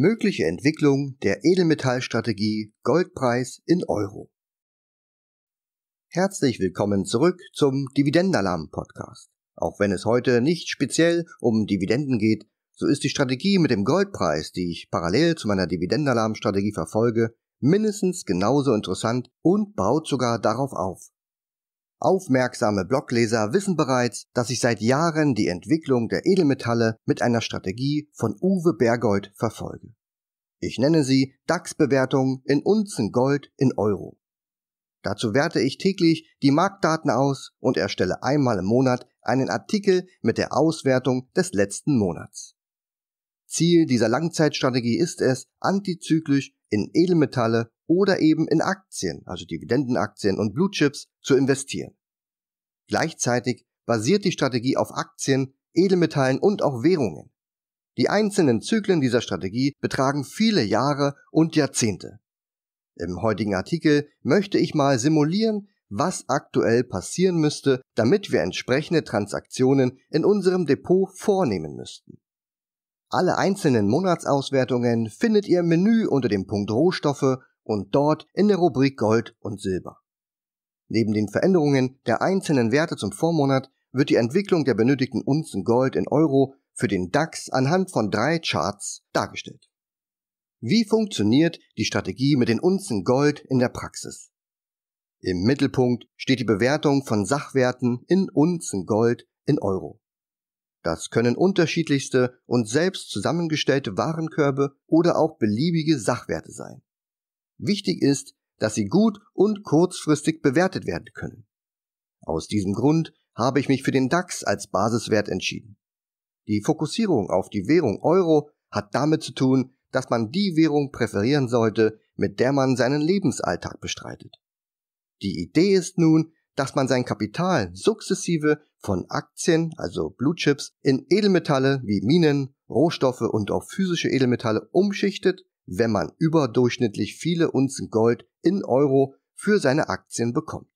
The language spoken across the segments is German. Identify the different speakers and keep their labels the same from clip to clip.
Speaker 1: Mögliche Entwicklung der Edelmetallstrategie Goldpreis in Euro. Herzlich willkommen zurück zum Dividendalarm Podcast. Auch wenn es heute nicht speziell um Dividenden geht, so ist die Strategie mit dem Goldpreis, die ich parallel zu meiner Dividendalarm Strategie verfolge, mindestens genauso interessant und baut sogar darauf auf. Aufmerksame Blogleser wissen bereits, dass ich seit Jahren die Entwicklung der Edelmetalle mit einer Strategie von Uwe Bergold verfolge. Ich nenne sie DAX-Bewertung in Unzen Gold in Euro. Dazu werte ich täglich die Marktdaten aus und erstelle einmal im Monat einen Artikel mit der Auswertung des letzten Monats. Ziel dieser Langzeitstrategie ist es, antizyklisch in Edelmetalle oder eben in Aktien, also Dividendenaktien und Blue Chips zu investieren. Gleichzeitig basiert die Strategie auf Aktien, Edelmetallen und auch Währungen. Die einzelnen Zyklen dieser Strategie betragen viele Jahre und Jahrzehnte. Im heutigen Artikel möchte ich mal simulieren, was aktuell passieren müsste, damit wir entsprechende Transaktionen in unserem Depot vornehmen müssten. Alle einzelnen Monatsauswertungen findet ihr im Menü unter dem Punkt Rohstoffe und dort in der Rubrik Gold und Silber. Neben den Veränderungen der einzelnen Werte zum Vormonat wird die Entwicklung der benötigten Unzen Gold in Euro für den DAX anhand von drei Charts dargestellt. Wie funktioniert die Strategie mit den Unzen Gold in der Praxis? Im Mittelpunkt steht die Bewertung von Sachwerten in Unzen Gold in Euro. Das können unterschiedlichste und selbst zusammengestellte Warenkörbe oder auch beliebige Sachwerte sein. Wichtig ist, dass sie gut und kurzfristig bewertet werden können. Aus diesem Grund habe ich mich für den DAX als Basiswert entschieden. Die Fokussierung auf die Währung Euro hat damit zu tun, dass man die Währung präferieren sollte, mit der man seinen Lebensalltag bestreitet. Die Idee ist nun, dass man sein Kapital sukzessive von Aktien, also Blue Chips, in Edelmetalle wie Minen, Rohstoffe und auch physische Edelmetalle umschichtet wenn man überdurchschnittlich viele Unzen Gold in Euro für seine Aktien bekommt.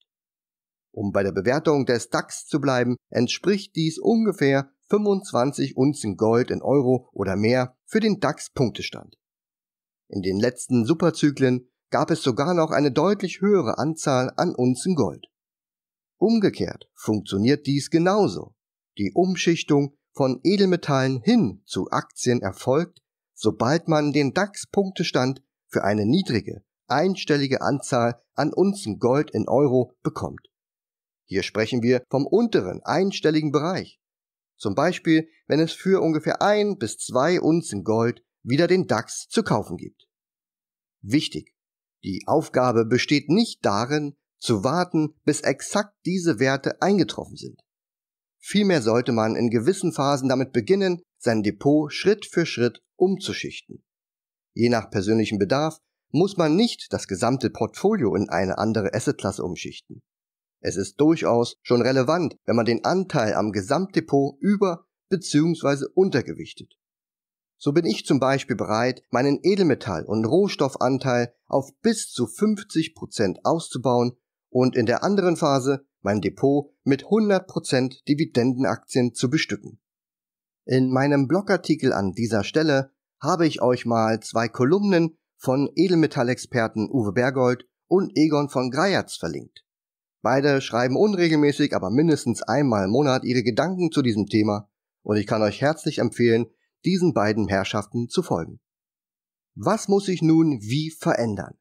Speaker 1: Um bei der Bewertung des DAX zu bleiben, entspricht dies ungefähr 25 Unzen Gold in Euro oder mehr für den DAX-Punktestand. In den letzten Superzyklen gab es sogar noch eine deutlich höhere Anzahl an Unzen Gold. Umgekehrt funktioniert dies genauso. Die Umschichtung von Edelmetallen hin zu Aktien erfolgt, sobald man den DAX-Punktestand für eine niedrige, einstellige Anzahl an Unzen Gold in Euro bekommt. Hier sprechen wir vom unteren, einstelligen Bereich. Zum Beispiel, wenn es für ungefähr ein bis zwei Unzen Gold wieder den DAX zu kaufen gibt. Wichtig. Die Aufgabe besteht nicht darin, zu warten, bis exakt diese Werte eingetroffen sind. Vielmehr sollte man in gewissen Phasen damit beginnen, sein Depot Schritt für Schritt umzuschichten. Je nach persönlichem Bedarf muss man nicht das gesamte Portfolio in eine andere Assetklasse umschichten. Es ist durchaus schon relevant, wenn man den Anteil am Gesamtdepot über- bzw. untergewichtet. So bin ich zum Beispiel bereit, meinen Edelmetall- und Rohstoffanteil auf bis zu 50% Prozent auszubauen und in der anderen Phase mein Depot mit 100% Prozent Dividendenaktien zu bestücken. In meinem Blogartikel an dieser Stelle habe ich euch mal zwei Kolumnen von Edelmetallexperten Uwe Bergold und Egon von Greyerz verlinkt. Beide schreiben unregelmäßig, aber mindestens einmal im Monat ihre Gedanken zu diesem Thema und ich kann euch herzlich empfehlen, diesen beiden Herrschaften zu folgen. Was muss ich nun wie verändern?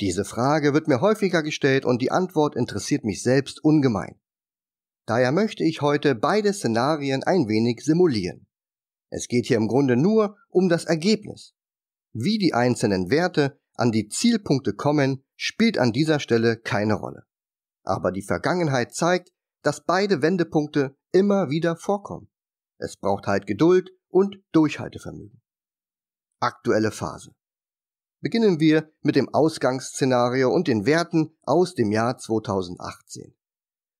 Speaker 1: Diese Frage wird mir häufiger gestellt und die Antwort interessiert mich selbst ungemein. Daher möchte ich heute beide Szenarien ein wenig simulieren. Es geht hier im Grunde nur um das Ergebnis. Wie die einzelnen Werte an die Zielpunkte kommen, spielt an dieser Stelle keine Rolle. Aber die Vergangenheit zeigt, dass beide Wendepunkte immer wieder vorkommen. Es braucht halt Geduld und Durchhaltevermögen. Aktuelle Phase. Beginnen wir mit dem Ausgangsszenario und den Werten aus dem Jahr 2018.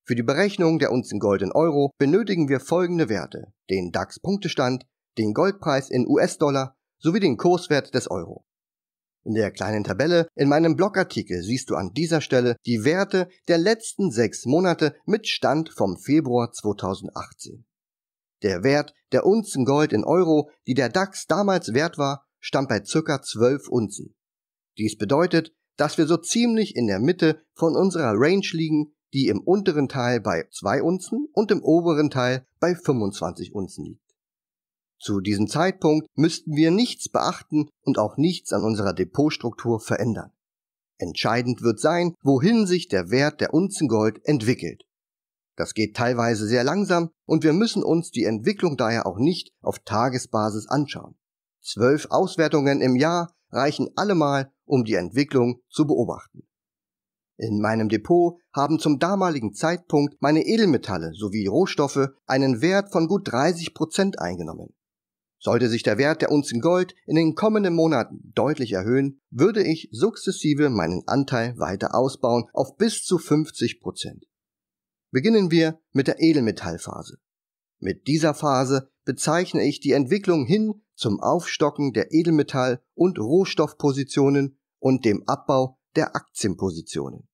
Speaker 1: Für die Berechnung der Unzen Gold in Euro benötigen wir folgende Werte: den DAX-Punktestand, den Goldpreis in US-Dollar sowie den Kurswert des Euro. In der kleinen Tabelle in meinem Blogartikel siehst du an dieser Stelle die Werte der letzten sechs Monate mit Stand vom Februar 2018. Der Wert der Unzen Gold in Euro, die der DAX damals wert war, stand bei circa 12 Unzen. Dies bedeutet, dass wir so ziemlich in der Mitte von unserer Range liegen, die im unteren Teil bei 2 Unzen und im oberen Teil bei 25 Unzen liegt. Zu diesem Zeitpunkt müssten wir nichts beachten und auch nichts an unserer Depotstruktur verändern. Entscheidend wird sein, wohin sich der Wert der Unzen Gold entwickelt. Das geht teilweise sehr langsam und wir müssen uns die Entwicklung daher auch nicht auf Tagesbasis anschauen. Zwölf Auswertungen im Jahr reichen allemal, um die Entwicklung zu beobachten. In meinem Depot haben zum damaligen Zeitpunkt meine Edelmetalle sowie Rohstoffe einen Wert von gut 30 Prozent eingenommen. Sollte sich der Wert der Unzen Gold in den kommenden Monaten deutlich erhöhen, würde ich sukzessive meinen Anteil weiter ausbauen auf bis zu 50 Prozent. Beginnen wir mit der Edelmetallphase. Mit dieser Phase bezeichne ich die Entwicklung hin zum Aufstocken der Edelmetall- und Rohstoffpositionen und dem Abbau der Aktienpositionen.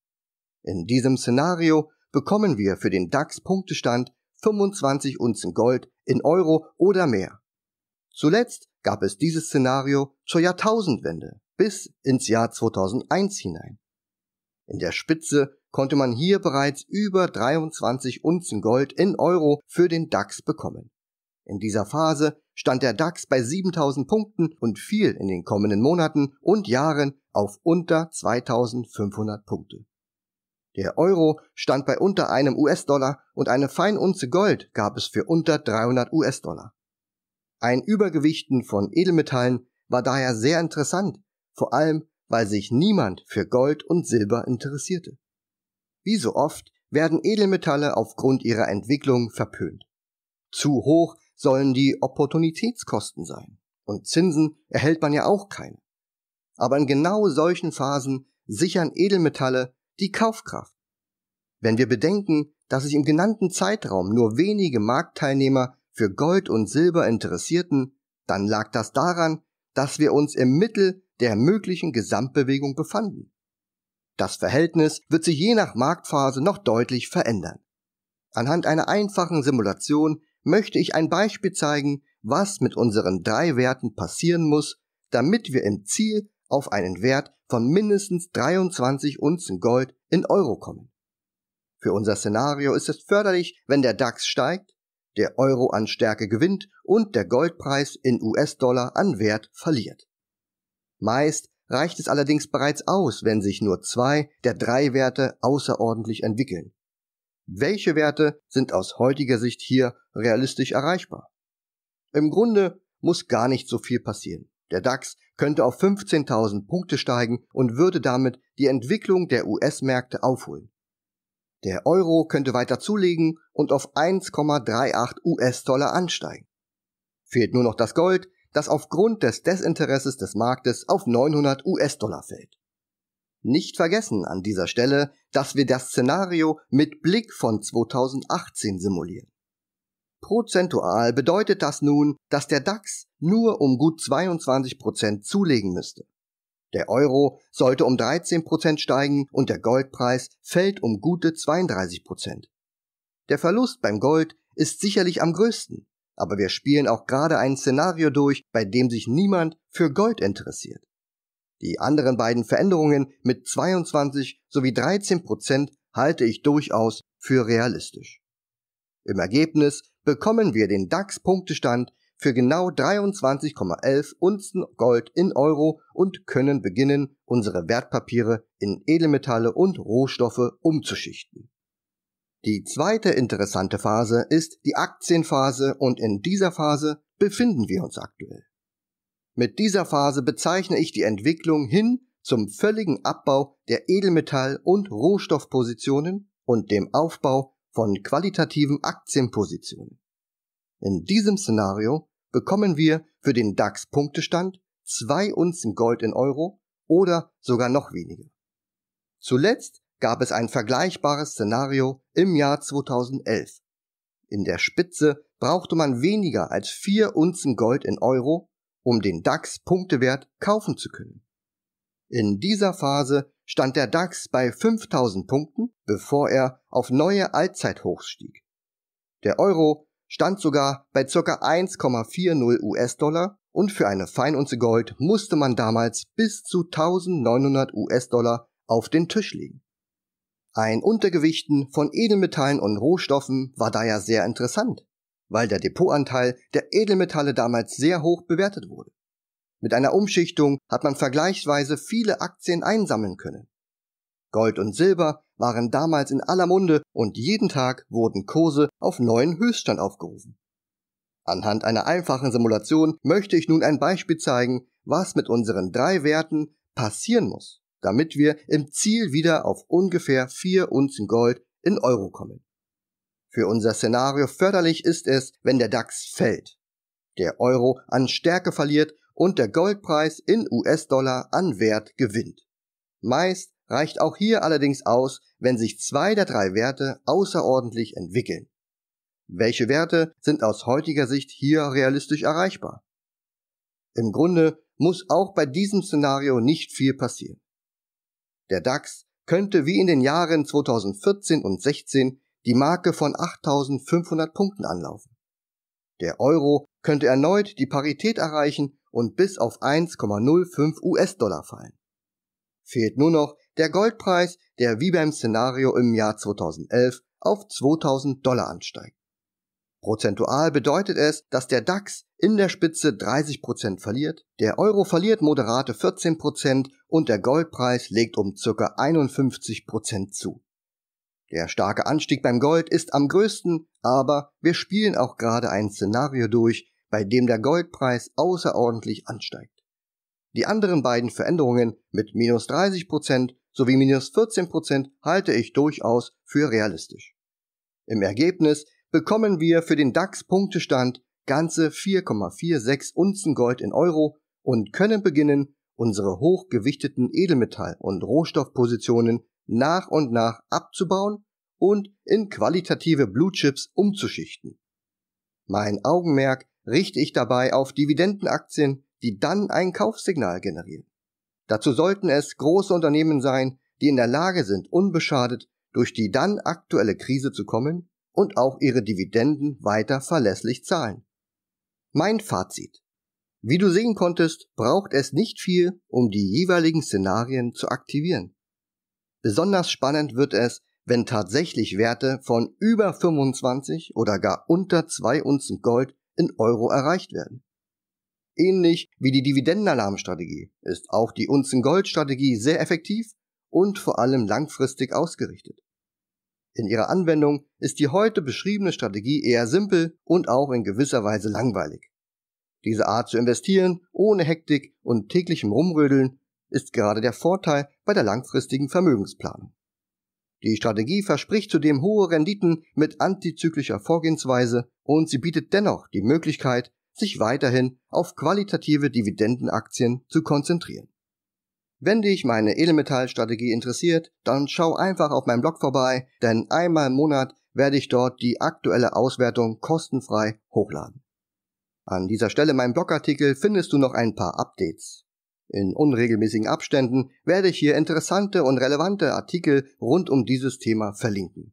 Speaker 1: In diesem Szenario bekommen wir für den DAX-Punktestand 25 Unzen Gold in Euro oder mehr. Zuletzt gab es dieses Szenario zur Jahrtausendwende bis ins Jahr 2001 hinein. In der Spitze konnte man hier bereits über 23 Unzen Gold in Euro für den DAX bekommen. In dieser Phase stand der DAX bei 7000 Punkten und fiel in den kommenden Monaten und Jahren auf unter 2500 Punkte. Der Euro stand bei unter einem US-Dollar und eine Feinunze Gold gab es für unter 300 US-Dollar. Ein Übergewichten von Edelmetallen war daher sehr interessant, vor allem weil sich niemand für Gold und Silber interessierte. Wie so oft werden Edelmetalle aufgrund ihrer Entwicklung verpönt. Zu hoch sollen die Opportunitätskosten sein. Und Zinsen erhält man ja auch keine. Aber in genau solchen Phasen sichern Edelmetalle die Kaufkraft. Wenn wir bedenken, dass sich im genannten Zeitraum nur wenige Marktteilnehmer für Gold und Silber interessierten, dann lag das daran, dass wir uns im Mittel der möglichen Gesamtbewegung befanden. Das Verhältnis wird sich je nach Marktphase noch deutlich verändern. Anhand einer einfachen Simulation möchte ich ein Beispiel zeigen, was mit unseren drei Werten passieren muss, damit wir im Ziel auf einen Wert von mindestens 23 Unzen Gold in Euro kommen. Für unser Szenario ist es förderlich, wenn der DAX steigt, der Euro an Stärke gewinnt und der Goldpreis in US-Dollar an Wert verliert. Meist reicht es allerdings bereits aus, wenn sich nur zwei der drei Werte außerordentlich entwickeln. Welche Werte sind aus heutiger Sicht hier realistisch erreichbar? Im Grunde muss gar nicht so viel passieren. Der DAX könnte auf 15.000 Punkte steigen und würde damit die Entwicklung der US-Märkte aufholen. Der Euro könnte weiter zulegen und auf 1,38 US-Dollar ansteigen. Fehlt nur noch das Gold, das aufgrund des Desinteresses des Marktes auf 900 US-Dollar fällt. Nicht vergessen an dieser Stelle, dass wir das Szenario mit Blick von 2018 simulieren. Prozentual bedeutet das nun, dass der DAX nur um gut 22% Prozent zulegen müsste. Der Euro sollte um 13% Prozent steigen und der Goldpreis fällt um gute 32%. Prozent. Der Verlust beim Gold ist sicherlich am größten, aber wir spielen auch gerade ein Szenario durch, bei dem sich niemand für Gold interessiert. Die anderen beiden Veränderungen mit 22 sowie 13 Prozent halte ich durchaus für realistisch. Im Ergebnis bekommen wir den DAX-Punktestand für genau 23,11 Unzen Gold in Euro und können beginnen, unsere Wertpapiere in Edelmetalle und Rohstoffe umzuschichten. Die zweite interessante Phase ist die Aktienphase und in dieser Phase befinden wir uns aktuell. Mit dieser Phase bezeichne ich die Entwicklung hin zum völligen Abbau der Edelmetall- und Rohstoffpositionen und dem Aufbau von qualitativen Aktienpositionen. In diesem Szenario bekommen wir für den DAX Punktestand zwei Unzen Gold in Euro oder sogar noch weniger. Zuletzt gab es ein vergleichbares Szenario im Jahr 2011. In der Spitze brauchte man weniger als vier Unzen Gold in Euro um den DAX-Punktewert kaufen zu können. In dieser Phase stand der DAX bei 5000 Punkten, bevor er auf neue Allzeithochs stieg. Der Euro stand sogar bei ca. 1,40 US-Dollar und für eine Feinunze Gold musste man damals bis zu 1900 US-Dollar auf den Tisch legen. Ein Untergewichten von Edelmetallen und Rohstoffen war daher sehr interessant weil der Depotanteil der Edelmetalle damals sehr hoch bewertet wurde. Mit einer Umschichtung hat man vergleichsweise viele Aktien einsammeln können. Gold und Silber waren damals in aller Munde und jeden Tag wurden Kurse auf neuen Höchststand aufgerufen. Anhand einer einfachen Simulation möchte ich nun ein Beispiel zeigen, was mit unseren drei Werten passieren muss, damit wir im Ziel wieder auf ungefähr 4 Unzen Gold in Euro kommen. Für unser Szenario förderlich ist es, wenn der DAX fällt, der Euro an Stärke verliert und der Goldpreis in US-Dollar an Wert gewinnt. Meist reicht auch hier allerdings aus, wenn sich zwei der drei Werte außerordentlich entwickeln. Welche Werte sind aus heutiger Sicht hier realistisch erreichbar? Im Grunde muss auch bei diesem Szenario nicht viel passieren. Der DAX könnte wie in den Jahren 2014 und 16 die Marke von 8500 Punkten anlaufen. Der Euro könnte erneut die Parität erreichen und bis auf 1,05 US-Dollar fallen. Fehlt nur noch der Goldpreis, der wie beim Szenario im Jahr 2011 auf 2000 Dollar ansteigt. Prozentual bedeutet es, dass der DAX in der Spitze 30% verliert, der Euro verliert moderate 14% und der Goldpreis legt um ca. 51% zu. Der starke Anstieg beim Gold ist am größten, aber wir spielen auch gerade ein Szenario durch, bei dem der Goldpreis außerordentlich ansteigt. Die anderen beiden Veränderungen mit minus 30% sowie minus 14% halte ich durchaus für realistisch. Im Ergebnis bekommen wir für den DAX-Punktestand ganze 4,46 Unzen Gold in Euro und können beginnen, unsere hochgewichteten Edelmetall- und Rohstoffpositionen nach und nach abzubauen und in qualitative Blue Chips umzuschichten. Mein Augenmerk richte ich dabei auf Dividendenaktien, die dann ein Kaufsignal generieren. Dazu sollten es große Unternehmen sein, die in der Lage sind, unbeschadet durch die dann aktuelle Krise zu kommen und auch ihre Dividenden weiter verlässlich zahlen. Mein Fazit. Wie du sehen konntest, braucht es nicht viel, um die jeweiligen Szenarien zu aktivieren. Besonders spannend wird es, wenn tatsächlich Werte von über 25 oder gar unter 2 Unzen Gold in Euro erreicht werden. Ähnlich wie die Dividendenalarmstrategie ist auch die Unzen Gold Strategie sehr effektiv und vor allem langfristig ausgerichtet. In ihrer Anwendung ist die heute beschriebene Strategie eher simpel und auch in gewisser Weise langweilig. Diese Art zu investieren, ohne Hektik und täglichem Rumrödeln, ist gerade der Vorteil bei der langfristigen Vermögensplanung. Die Strategie verspricht zudem hohe Renditen mit antizyklischer Vorgehensweise und sie bietet dennoch die Möglichkeit, sich weiterhin auf qualitative Dividendenaktien zu konzentrieren. Wenn dich meine Edelmetallstrategie interessiert, dann schau einfach auf meinem Blog vorbei, denn einmal im Monat werde ich dort die aktuelle Auswertung kostenfrei hochladen. An dieser Stelle meinem Blogartikel findest du noch ein paar Updates. In unregelmäßigen Abständen werde ich hier interessante und relevante Artikel rund um dieses Thema verlinken.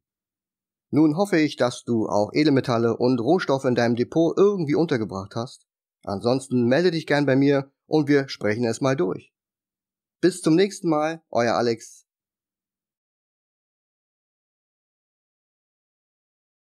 Speaker 1: Nun hoffe ich, dass du auch Edelmetalle und Rohstoffe in deinem Depot irgendwie untergebracht hast. Ansonsten melde dich gern bei mir und wir sprechen es mal durch. Bis zum nächsten Mal, euer Alex